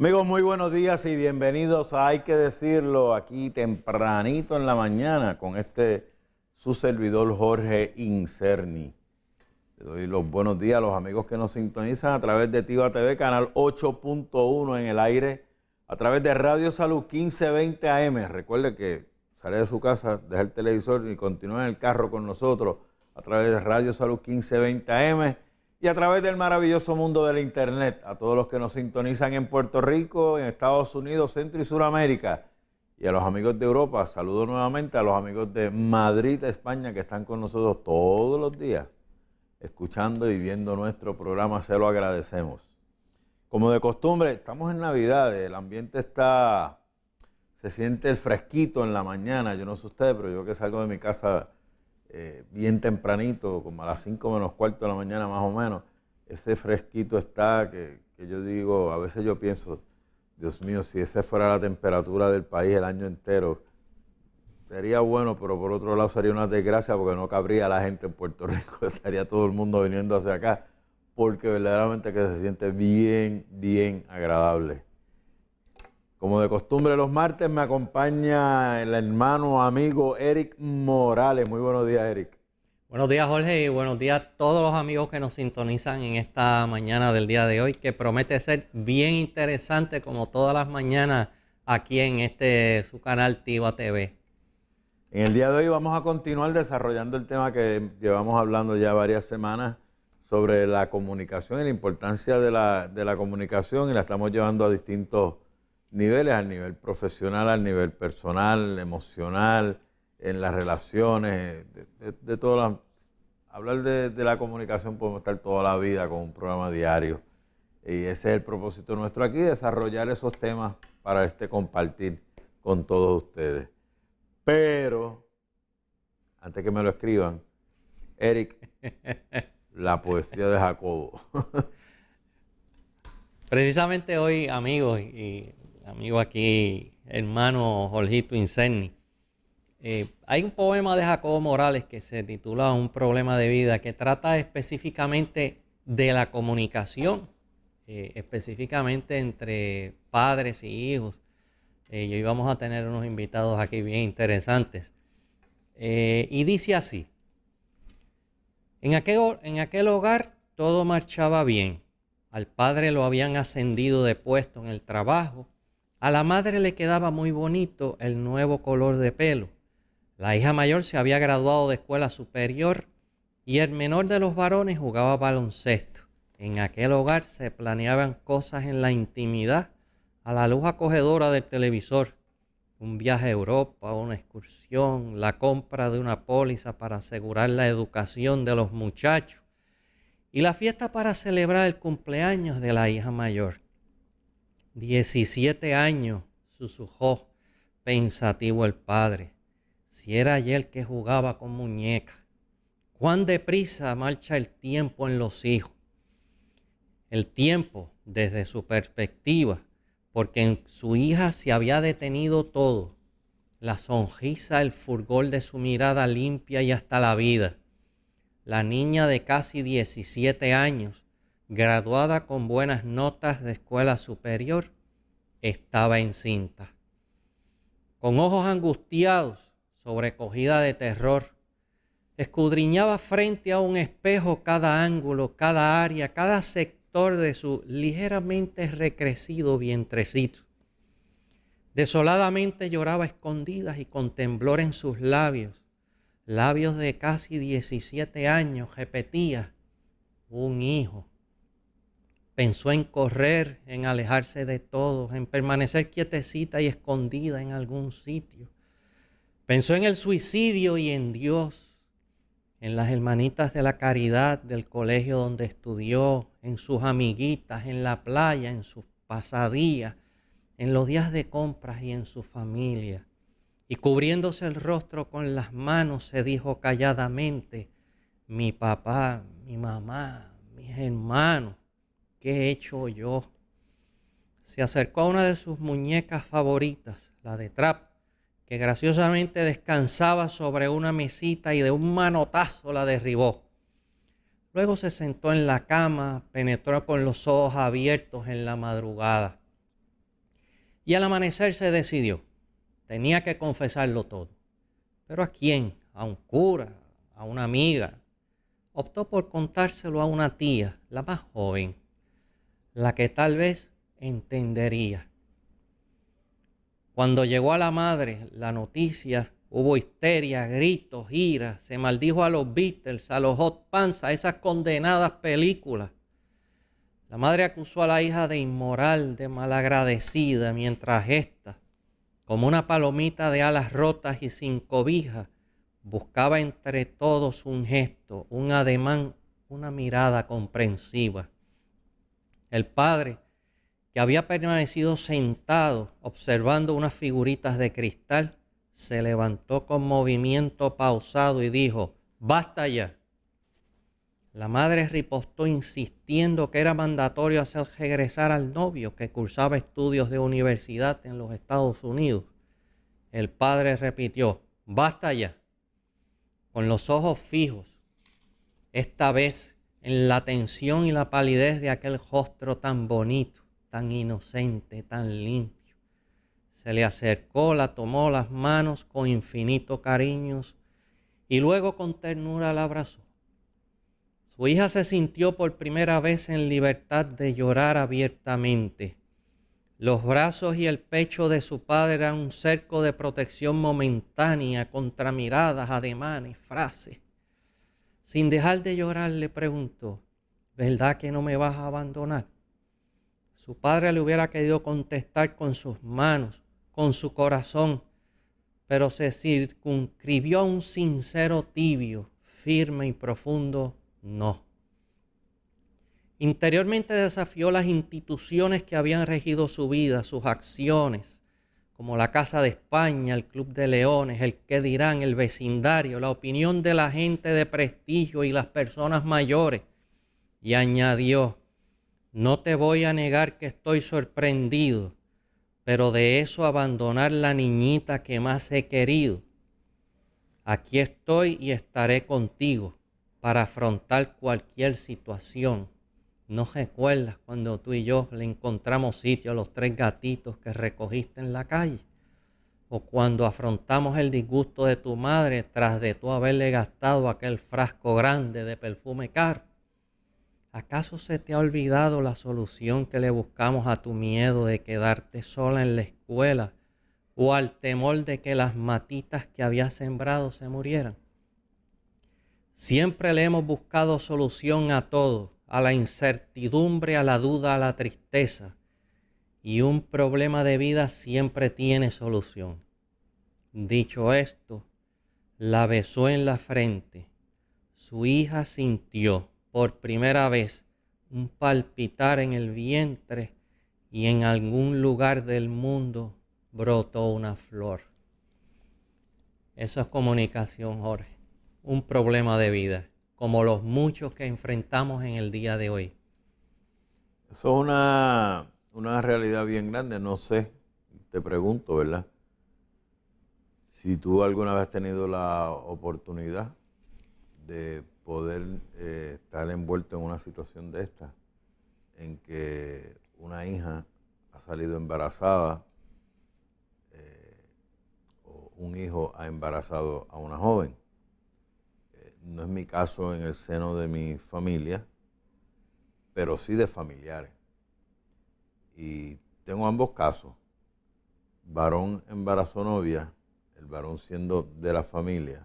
Amigos, muy buenos días y bienvenidos Hay que decirlo aquí tempranito en la mañana con este su servidor Jorge Incerni. Le doy los buenos días a los amigos que nos sintonizan a través de Tiva TV, canal 8.1 en el aire, a través de Radio Salud 1520 AM. Recuerde que sale de su casa, deja el televisor y continúa en el carro con nosotros a través de Radio Salud 1520 AM y a través del maravilloso mundo del Internet, a todos los que nos sintonizan en Puerto Rico, en Estados Unidos, Centro y Suramérica, y a los amigos de Europa. Saludo nuevamente a los amigos de Madrid, España, que están con nosotros todos los días, escuchando y viendo nuestro programa. Se lo agradecemos. Como de costumbre, estamos en Navidad, el ambiente está, se siente el fresquito en la mañana. Yo no sé usted, pero yo que salgo de mi casa eh, bien tempranito, como a las 5 menos cuarto de la mañana más o menos, ese fresquito está que, que, yo digo, a veces yo pienso, Dios mío, si esa fuera la temperatura del país el año entero, sería bueno, pero por otro lado sería una desgracia porque no cabría la gente en Puerto Rico, estaría todo el mundo viniendo hacia acá, porque verdaderamente que se siente bien, bien agradable. Como de costumbre los martes me acompaña el hermano amigo Eric Morales. Muy buenos días, Eric. Buenos días, Jorge, y buenos días a todos los amigos que nos sintonizan en esta mañana del día de hoy, que promete ser bien interesante como todas las mañanas aquí en este su canal Tiva TV. En el día de hoy vamos a continuar desarrollando el tema que llevamos hablando ya varias semanas sobre la comunicación y la importancia de la, de la comunicación y la estamos llevando a distintos niveles, al nivel profesional, al nivel personal, emocional, en las relaciones, de, todas las... Hablar de, la comunicación podemos estar toda la vida con un programa diario. Y ese es el propósito nuestro aquí, desarrollar esos temas para este compartir con todos ustedes. Pero, antes que me lo escriban, Eric, la poesía de Jacobo. Precisamente hoy, amigos, y amigo aquí, hermano Jorgito Incerni. Eh, hay un poema de Jacobo Morales que se titula Un problema de vida, que trata específicamente de la comunicación, eh, específicamente entre padres y hijos. Eh, y hoy vamos a tener unos invitados aquí bien interesantes. y dice así, en aquel, en aquel hogar todo marchaba bien. Al padre lo habían ascendido de puesto en el trabajo a la madre le quedaba muy bonito el nuevo color de pelo. La hija mayor se había graduado de escuela superior y el menor de los varones jugaba baloncesto. En aquel hogar se planeaban cosas en la intimidad a la luz acogedora del televisor. Un viaje a Europa, una excursión, la compra de una póliza para asegurar la educación de los muchachos y la fiesta para celebrar el cumpleaños de la hija mayor. Diecisiete años, susurró pensativo el padre. Si era él que jugaba con muñeca. Cuán deprisa marcha el tiempo en los hijos. El tiempo desde su perspectiva, porque en su hija se había detenido todo. La sonrisa, el furgol de su mirada limpia y hasta la vida. La niña de casi 17 años graduada con buenas notas de escuela superior, estaba encinta. Con ojos angustiados, sobrecogida de terror, escudriñaba frente a un espejo cada ángulo, cada área, cada sector de su ligeramente recrecido vientrecito. Desoladamente lloraba escondidas y con temblor en sus labios, labios de casi 17 años, repetía, un hijo, pensó en correr, en alejarse de todos, en permanecer quietecita y escondida en algún sitio. Pensó en el suicidio y en Dios, en las hermanitas de la caridad del colegio donde estudió, en sus amiguitas, en la playa, en sus pasadías, en los días de compras y en su familia. Y cubriéndose el rostro con las manos, se dijo calladamente, mi papá, mi mamá, mis hermanos, ¿qué he hecho yo? Se acercó a una de sus muñecas favoritas, la de Trap, que graciosamente descansaba sobre una mesita y de un manotazo la derribó. Luego se sentó en la cama, penetró con los ojos abiertos en la madrugada. Y al amanecer se decidió. Tenía que confesarlo todo. ¿Pero a quién? ¿A un cura? ¿A una amiga? Optó por contárselo a una tía, la más joven la que tal vez entendería. Cuando llegó a la madre la noticia, hubo histeria, gritos, ira, se maldijo a los Beatles, a los Hot Pants, a esas condenadas películas. La madre acusó a la hija de inmoral, de malagradecida, mientras ésta, como una palomita de alas rotas y sin cobija, buscaba entre todos un gesto, un ademán, una mirada comprensiva el padre, que había permanecido sentado observando unas figuritas de cristal, se levantó con movimiento pausado y dijo, basta ya. La madre ripostó insistiendo que era mandatorio hacer regresar al novio que cursaba estudios de universidad en los Estados Unidos. El padre repitió, basta ya, con los ojos fijos, esta vez en la tensión y la palidez de aquel rostro tan bonito, tan inocente, tan limpio. Se le acercó, la tomó las manos con infinito cariño y luego con ternura la abrazó. Su hija se sintió por primera vez en libertad de llorar abiertamente. Los brazos y el pecho de su padre eran un cerco de protección momentánea contra miradas, ademanes, frases sin dejar de llorar le preguntó, ¿verdad que no me vas a abandonar? Su padre le hubiera querido contestar con sus manos, con su corazón, pero se circunscribió a un sincero tibio, firme y profundo no. Interiormente desafió las instituciones que habían regido su vida, sus acciones, como la Casa de España, el Club de Leones, el que dirán, el vecindario, la opinión de la gente de prestigio y las personas mayores. Y añadió, no te voy a negar que estoy sorprendido, pero de eso abandonar la niñita que más he querido. Aquí estoy y estaré contigo para afrontar cualquier situación. ¿No recuerdas cuando tú y yo le encontramos sitio a los tres gatitos que recogiste en la calle? ¿O cuando afrontamos el disgusto de tu madre tras de tú haberle gastado aquel frasco grande de perfume caro? ¿Acaso se te ha olvidado la solución que le buscamos a tu miedo de quedarte sola en la escuela o al temor de que las matitas que habías sembrado se murieran? Siempre le hemos buscado solución a todo a la incertidumbre, a la duda, a la tristeza. Y un problema de vida siempre tiene solución. Dicho esto, la besó en la frente. Su hija sintió por primera vez un palpitar en el vientre y en algún lugar del mundo brotó una flor. Eso es comunicación, Jorge. Un problema de vida como los muchos que enfrentamos en el día de hoy. Eso es una, una realidad bien grande, no sé, te pregunto, ¿verdad? Si tú alguna vez has tenido la oportunidad de poder eh, estar envuelto en una situación de esta, en que una hija ha salido embarazada eh, o un hijo ha embarazado a una joven no es mi caso en el seno de mi familia, pero sí de familiares. Y tengo ambos casos. Varón embarazó novia, el varón siendo de la familia,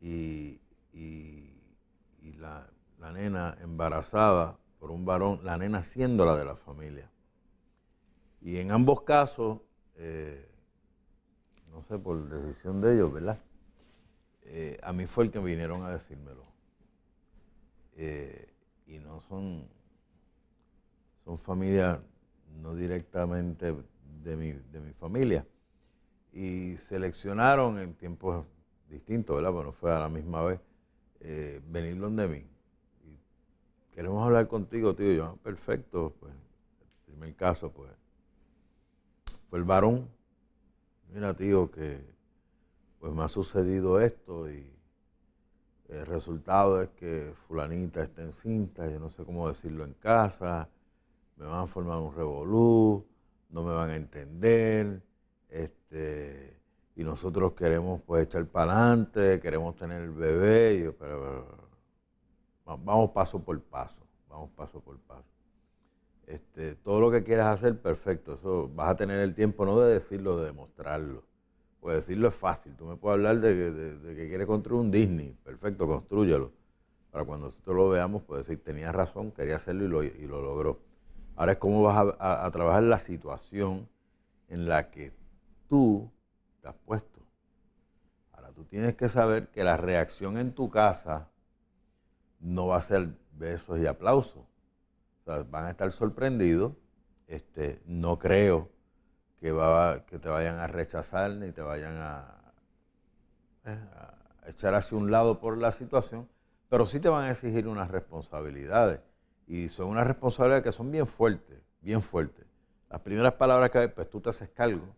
y, la, nena embarazada por un varón, la nena siendo la de la familia. Y en ambos casos, eh, no sé, por decisión de ellos, ¿verdad? Eh, a mí fue el que vinieron a decírmelo. Eh, y no son, son familias no directamente de mi, de mi familia. Y seleccionaron en tiempos distintos, ¿verdad? Bueno, fue a la misma vez eh, venir donde mí. queremos hablar contigo, tío. yo, ah, perfecto. Pues, el primer caso, pues, fue el varón. Mira, tío, que pues me ha sucedido esto y el resultado es que fulanita está encinta, yo no sé cómo decirlo en casa, me van a formar un revolú, no me van a entender, este, y nosotros queremos pues echar para adelante, queremos tener el bebé, pero, vamos paso por paso, vamos paso por paso. Este, todo lo que quieras hacer, perfecto, eso vas a tener el tiempo no de decirlo, de demostrarlo. Pues decirlo es fácil. Tú me puedes hablar de, que quieres construir un Disney. Perfecto, construyelo. Para cuando nosotros lo veamos, puedes decir, tenía razón, quería hacerlo y lo, logró. Ahora es cómo vas a, trabajar la situación en la que tú te has puesto. Ahora tú tienes que saber que la reacción en tu casa no va a ser besos y aplausos. van a estar sorprendidos. Este, no creo que, va, que te vayan a rechazar ni te vayan eh, a, echar hacia un lado por la situación, pero sí te van a exigir unas responsabilidades. Y son unas responsabilidades que son bien fuertes, bien fuertes. Las primeras palabras que hay, pues tú te haces cargo,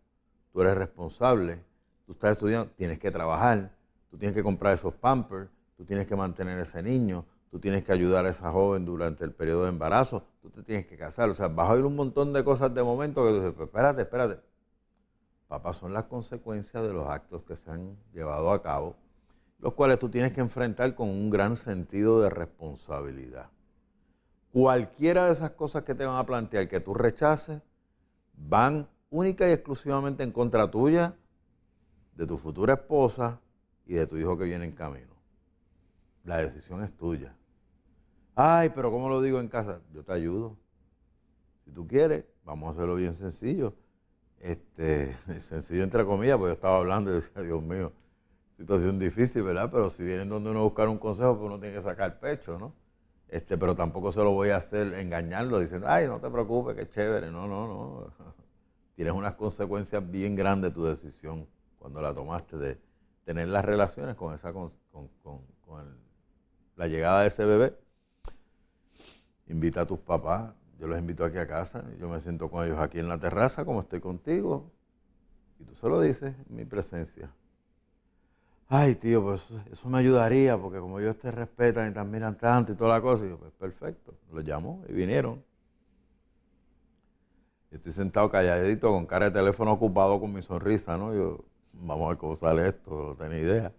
tú eres responsable, tú estás estudiando, tienes que trabajar, tú tienes que comprar esos pampers, tú tienes que mantener ese niño, tú tienes que ayudar a esa joven durante el periodo de embarazo, tú te tienes que casar. O sea, vas a oír un montón de cosas de momento que tú dices, pues espérate, espérate. Papá, son las consecuencias de los actos que se han llevado a cabo, los cuales tú tienes que enfrentar con un gran sentido de responsabilidad. Cualquiera de esas cosas que te van a plantear que tú rechaces, van única y exclusivamente en contra tuya, de tu futura esposa y de tu hijo que viene en camino. La decisión es tuya. Ay, pero ¿cómo lo digo en casa? Yo te ayudo. Si tú quieres, vamos a hacerlo bien sencillo. Este, sencillo entre comillas, porque yo estaba hablando y decía, Dios mío, situación difícil, ¿verdad? Pero si vienen donde uno buscar un consejo, pues uno tiene que sacar pecho, ¿no? Este, pero tampoco se lo voy a hacer engañarlo diciendo, ay, no te preocupes, qué chévere. No, no, no. Tienes unas consecuencias bien grandes tu decisión cuando la tomaste de tener las relaciones con esa con, la llegada de ese bebé invita a tus papás, yo los invito aquí a casa, yo me siento con ellos aquí en la terraza como estoy contigo, y tú solo dices mi presencia. Ay, tío, pues eso, me ayudaría, porque como ellos te respetan y te admiran tanto y toda la cosa, yo, pues perfecto, los llamo y vinieron. estoy sentado calladito, con cara de teléfono ocupado con mi sonrisa, ¿no? Yo, vamos a ver cómo sale esto, no tenía idea.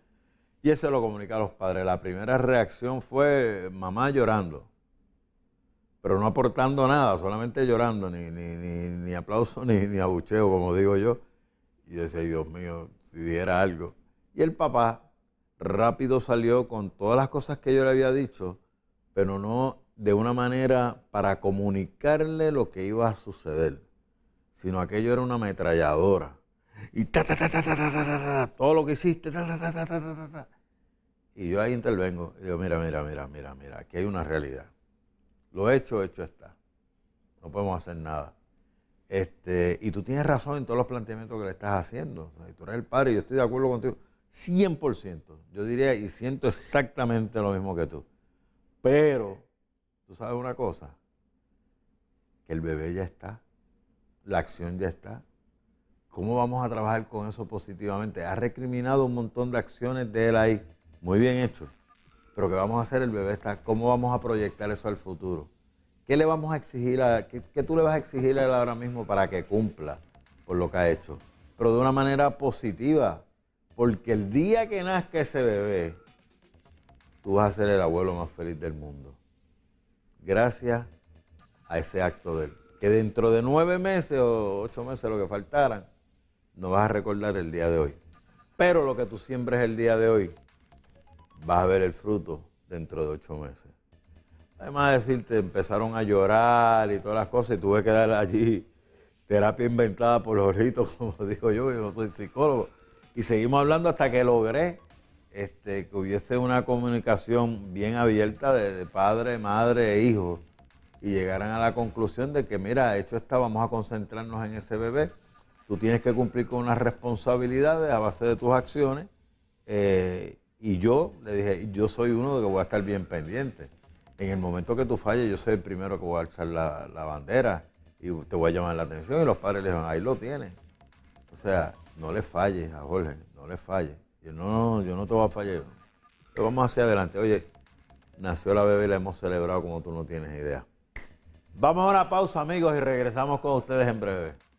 Y eso lo comunica a los padres. La primera reacción fue mamá llorando pero no aportando nada, solamente llorando, ni, ni, ni, ni aplauso ni, ni abucheo, como digo yo. Y decía, Dios mío, si diera algo. Y el papá rápido salió con todas las cosas que yo le había dicho, pero no de una manera para comunicarle lo que iba a suceder, sino aquello era una ametralladora. Y ta, ta, ta, ta, ta, ta, ta, todo lo que hiciste, ta, ta, ta, ta, ta. Y yo ahí intervengo. Y digo, mira, mira, mira, mira, mira, aquí hay una realidad lo hecho, hecho está. No podemos hacer nada. Este, y tú tienes razón en todos los planteamientos que le estás haciendo. tú eres el padre y yo estoy de acuerdo contigo. 100%. Yo diría y siento exactamente lo mismo que tú. Pero, tú sabes una cosa, que el bebé ya está, la acción ya está. ¿Cómo vamos a trabajar con eso positivamente? Ha recriminado un montón de acciones de él ahí. Muy bien hecho. Pero ¿qué vamos a hacer? El bebé está, ¿cómo vamos a proyectar eso al futuro? ¿Qué le vamos a exigir a, qué, tú le vas a exigir a él ahora mismo para que cumpla por lo que ha hecho? Pero de una manera positiva, porque el día que nazca ese bebé, tú vas a ser el abuelo más feliz del mundo. Gracias a ese acto de él. Que dentro de nueve meses o ocho meses, lo que faltaran, no vas a recordar el día de hoy. Pero lo que tú siembres el día de hoy, vas a ver el fruto dentro de ocho meses. Además de decirte, empezaron a llorar y todas las cosas, y tuve que dar allí terapia inventada por Jorito, como digo yo, yo no soy psicólogo. Y seguimos hablando hasta que logré este, que hubiese una comunicación bien abierta de, padre, madre e hijo y llegaran a la conclusión de que, mira, hecho está, vamos a concentrarnos en ese bebé. Tú tienes que cumplir con unas responsabilidades a base de tus acciones eh, y yo le dije, yo soy uno de que voy a estar bien pendiente. En el momento que tú falles, yo soy el primero que voy a alzar la, la bandera y te voy a llamar la atención. Y los padres le dijeron, ahí lo tienes. O sea, no le falles a Jorge, no le falles. yo, no, yo no te voy a fallar. Pero vamos hacia adelante. Oye, nació la bebé y la hemos celebrado como tú no tienes idea. Vamos a una pausa, amigos, y regresamos con ustedes en breve.